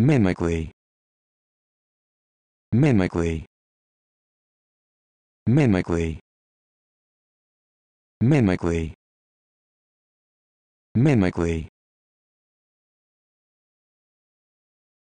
mimically mimically mimically mimically mimically